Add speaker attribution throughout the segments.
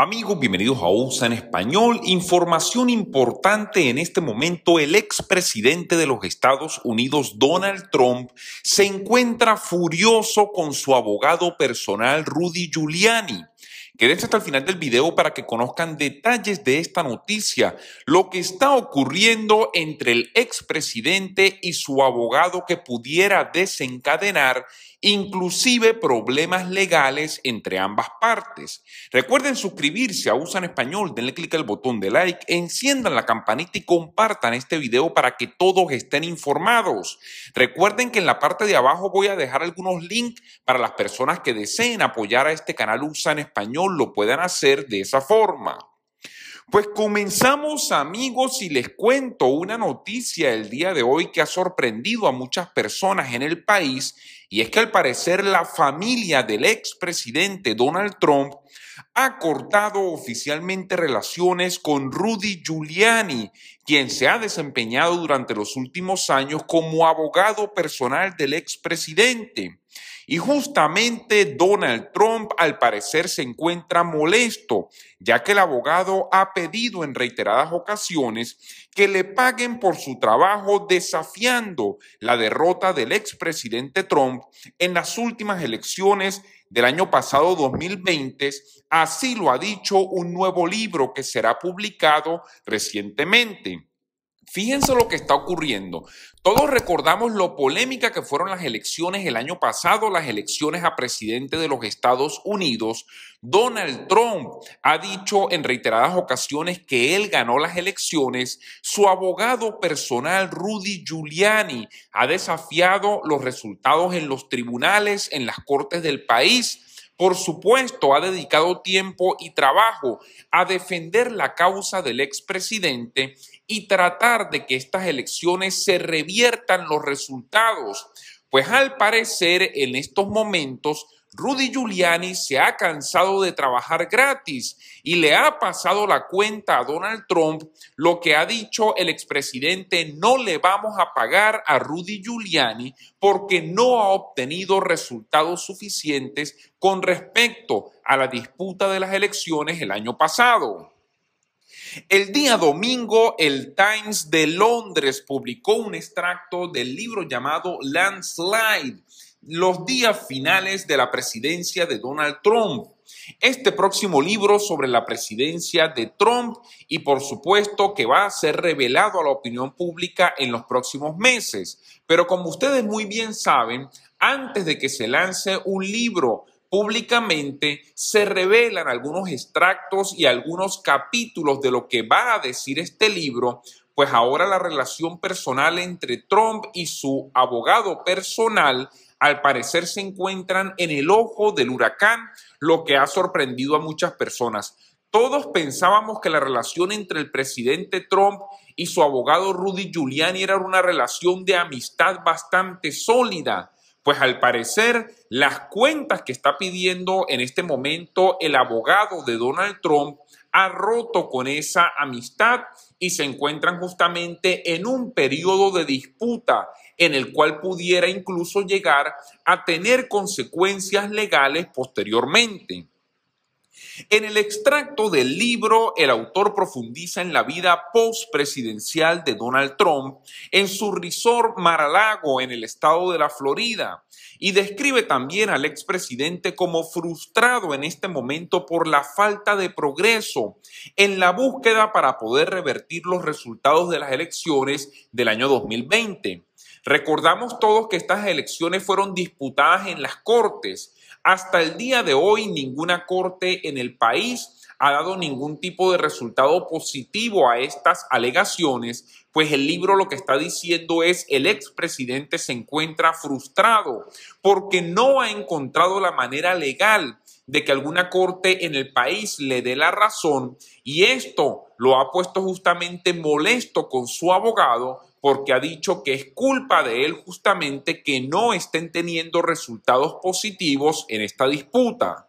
Speaker 1: Amigos, bienvenidos a USA en español. Información importante en este momento. El expresidente de los Estados Unidos, Donald Trump, se encuentra furioso con su abogado personal, Rudy Giuliani. Quédense hasta el final del video para que conozcan detalles de esta noticia, lo que está ocurriendo entre el expresidente y su abogado que pudiera desencadenar inclusive problemas legales entre ambas partes. Recuerden suscribirse a Usan Español, denle clic al botón de like, enciendan la campanita y compartan este video para que todos estén informados. Recuerden que en la parte de abajo voy a dejar algunos links para las personas que deseen apoyar a este canal Usan Español, lo puedan hacer de esa forma. Pues comenzamos amigos y les cuento una noticia el día de hoy que ha sorprendido a muchas personas en el país y es que al parecer la familia del expresidente Donald Trump ha cortado oficialmente relaciones con Rudy Giuliani, quien se ha desempeñado durante los últimos años como abogado personal del expresidente. Y justamente Donald Trump al parecer se encuentra molesto, ya que el abogado ha pedido en reiteradas ocasiones que le paguen por su trabajo desafiando la derrota del expresidente Trump en las últimas elecciones del año pasado 2020. Así lo ha dicho un nuevo libro que será publicado recientemente. Fíjense lo que está ocurriendo. Todos recordamos lo polémica que fueron las elecciones el año pasado, las elecciones a presidente de los Estados Unidos. Donald Trump ha dicho en reiteradas ocasiones que él ganó las elecciones. Su abogado personal, Rudy Giuliani, ha desafiado los resultados en los tribunales, en las cortes del país. Por supuesto, ha dedicado tiempo y trabajo a defender la causa del expresidente y tratar de que estas elecciones se reviertan los resultados. Pues al parecer en estos momentos Rudy Giuliani se ha cansado de trabajar gratis y le ha pasado la cuenta a Donald Trump lo que ha dicho el expresidente, no le vamos a pagar a Rudy Giuliani porque no ha obtenido resultados suficientes con respecto a la disputa de las elecciones el año pasado. El día domingo, el Times de Londres publicó un extracto del libro llamado Landslide, los días finales de la presidencia de Donald Trump. Este próximo libro sobre la presidencia de Trump y por supuesto que va a ser revelado a la opinión pública en los próximos meses. Pero como ustedes muy bien saben, antes de que se lance un libro públicamente se revelan algunos extractos y algunos capítulos de lo que va a decir este libro, pues ahora la relación personal entre Trump y su abogado personal al parecer se encuentran en el ojo del huracán, lo que ha sorprendido a muchas personas. Todos pensábamos que la relación entre el presidente Trump y su abogado Rudy Giuliani era una relación de amistad bastante sólida, pues al parecer, las cuentas que está pidiendo en este momento el abogado de Donald Trump ha roto con esa amistad y se encuentran justamente en un periodo de disputa en el cual pudiera incluso llegar a tener consecuencias legales posteriormente. En el extracto del libro, el autor profundiza en la vida postpresidencial de Donald Trump, en su resort Maralago en el estado de la Florida, y describe también al expresidente como frustrado en este momento por la falta de progreso en la búsqueda para poder revertir los resultados de las elecciones del año 2020. Recordamos todos que estas elecciones fueron disputadas en las Cortes hasta el día de hoy, ninguna corte en el país ha dado ningún tipo de resultado positivo a estas alegaciones, pues el libro lo que está diciendo es el expresidente se encuentra frustrado porque no ha encontrado la manera legal de que alguna corte en el país le dé la razón y esto lo ha puesto justamente molesto con su abogado porque ha dicho que es culpa de él justamente que no estén teniendo resultados positivos en esta disputa.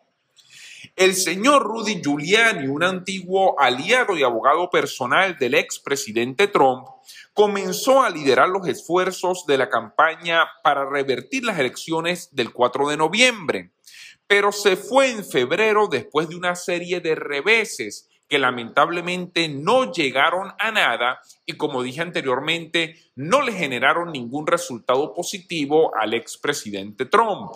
Speaker 1: El señor Rudy Giuliani, un antiguo aliado y abogado personal del expresidente Trump, comenzó a liderar los esfuerzos de la campaña para revertir las elecciones del 4 de noviembre, pero se fue en febrero después de una serie de reveses que lamentablemente no llegaron a nada y como dije anteriormente, no le generaron ningún resultado positivo al expresidente Trump.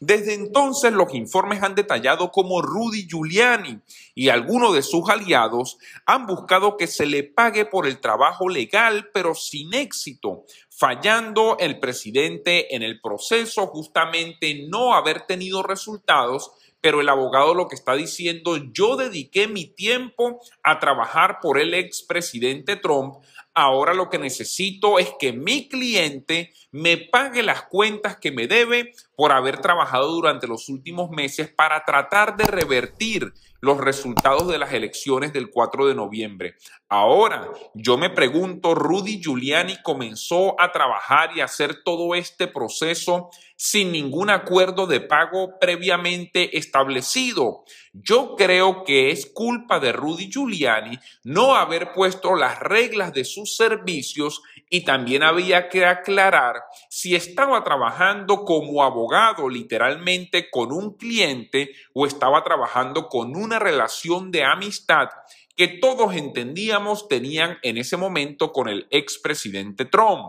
Speaker 1: Desde entonces los informes han detallado cómo Rudy Giuliani y algunos de sus aliados han buscado que se le pague por el trabajo legal, pero sin éxito, fallando el presidente en el proceso justamente no haber tenido resultados pero el abogado lo que está diciendo, yo dediqué mi tiempo a trabajar por el expresidente Trump, ahora lo que necesito es que mi cliente me pague las cuentas que me debe por haber trabajado durante los últimos meses para tratar de revertir los resultados de las elecciones del 4 de noviembre. Ahora, yo me pregunto, Rudy Giuliani comenzó a trabajar y hacer todo este proceso sin ningún acuerdo de pago previamente establecido. Yo creo que es culpa de Rudy Giuliani no haber puesto las reglas de sus servicios y también había que aclarar si estaba trabajando como abogado literalmente con un cliente o estaba trabajando con una relación de amistad que todos entendíamos tenían en ese momento con el expresidente Trump.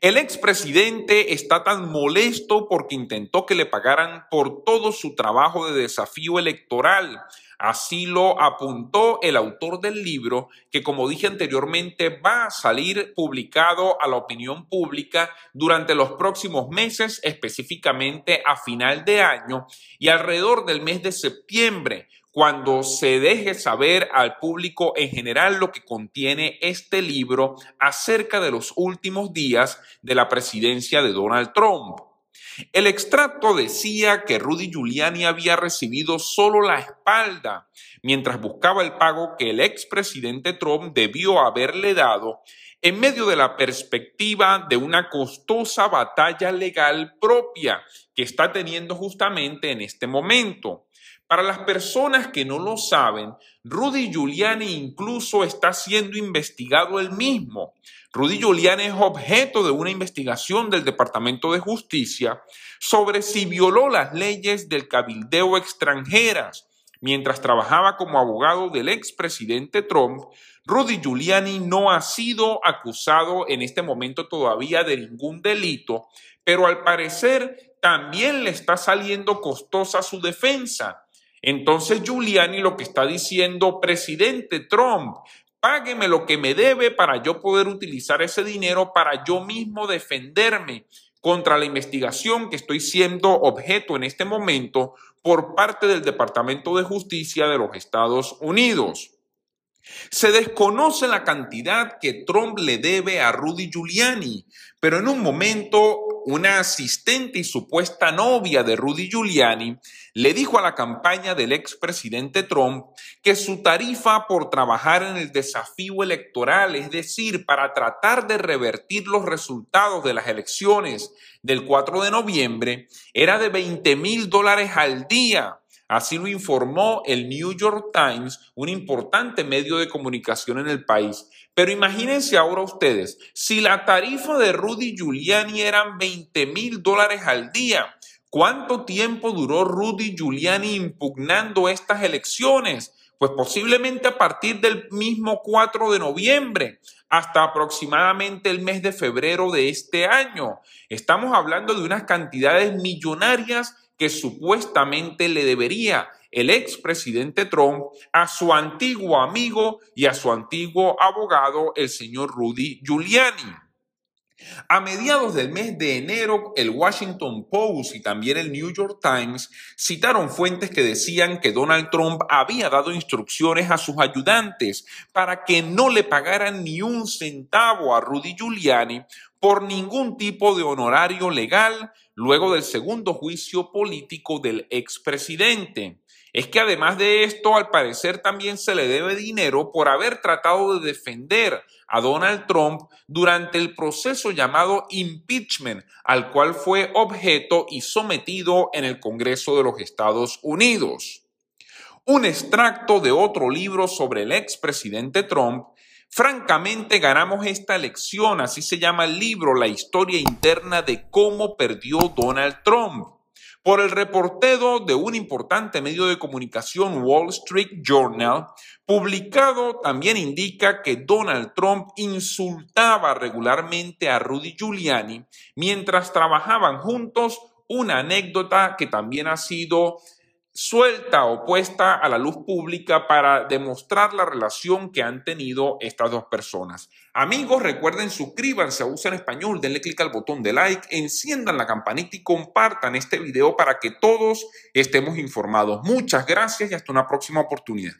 Speaker 1: El expresidente está tan molesto porque intentó que le pagaran por todo su trabajo de desafío electoral. Así lo apuntó el autor del libro, que como dije anteriormente va a salir publicado a la opinión pública durante los próximos meses, específicamente a final de año y alrededor del mes de septiembre, cuando se deje saber al público en general lo que contiene este libro acerca de los últimos días de la presidencia de Donald Trump. El extracto decía que Rudy Giuliani había recibido solo la espalda mientras buscaba el pago que el expresidente Trump debió haberle dado en medio de la perspectiva de una costosa batalla legal propia que está teniendo justamente en este momento. Para las personas que no lo saben, Rudy Giuliani incluso está siendo investigado él mismo. Rudy Giuliani es objeto de una investigación del Departamento de Justicia sobre si violó las leyes del cabildeo extranjeras. Mientras trabajaba como abogado del expresidente Trump, Rudy Giuliani no ha sido acusado en este momento todavía de ningún delito, pero al parecer también le está saliendo costosa su defensa entonces Giuliani lo que está diciendo, presidente Trump, págueme lo que me debe para yo poder utilizar ese dinero para yo mismo defenderme contra la investigación que estoy siendo objeto en este momento por parte del Departamento de Justicia de los Estados Unidos. Se desconoce la cantidad que Trump le debe a Rudy Giuliani, pero en un momento una asistente y supuesta novia de Rudy Giuliani le dijo a la campaña del expresidente Trump que su tarifa por trabajar en el desafío electoral, es decir, para tratar de revertir los resultados de las elecciones del 4 de noviembre, era de 20 mil dólares al día Así lo informó el New York Times, un importante medio de comunicación en el país. Pero imagínense ahora ustedes, si la tarifa de Rudy Giuliani eran 20 mil dólares al día, ¿cuánto tiempo duró Rudy Giuliani impugnando estas elecciones? Pues posiblemente a partir del mismo 4 de noviembre hasta aproximadamente el mes de febrero de este año. Estamos hablando de unas cantidades millonarias que supuestamente le debería el expresidente Trump a su antiguo amigo y a su antiguo abogado, el señor Rudy Giuliani. A mediados del mes de enero, el Washington Post y también el New York Times citaron fuentes que decían que Donald Trump había dado instrucciones a sus ayudantes para que no le pagaran ni un centavo a Rudy Giuliani por ningún tipo de honorario legal luego del segundo juicio político del expresidente es que además de esto, al parecer también se le debe dinero por haber tratado de defender a Donald Trump durante el proceso llamado impeachment, al cual fue objeto y sometido en el Congreso de los Estados Unidos. Un extracto de otro libro sobre el expresidente Trump Francamente, ganamos esta lección". así se llama el libro, La historia interna de cómo perdió Donald Trump. Por el reportero de un importante medio de comunicación, Wall Street Journal, publicado también indica que Donald Trump insultaba regularmente a Rudy Giuliani mientras trabajaban juntos, una anécdota que también ha sido suelta o puesta a la luz pública para demostrar la relación que han tenido estas dos personas. Amigos, recuerden, suscribanse a Usa en Español, denle clic al botón de like, enciendan la campanita y compartan este video para que todos estemos informados. Muchas gracias y hasta una próxima oportunidad.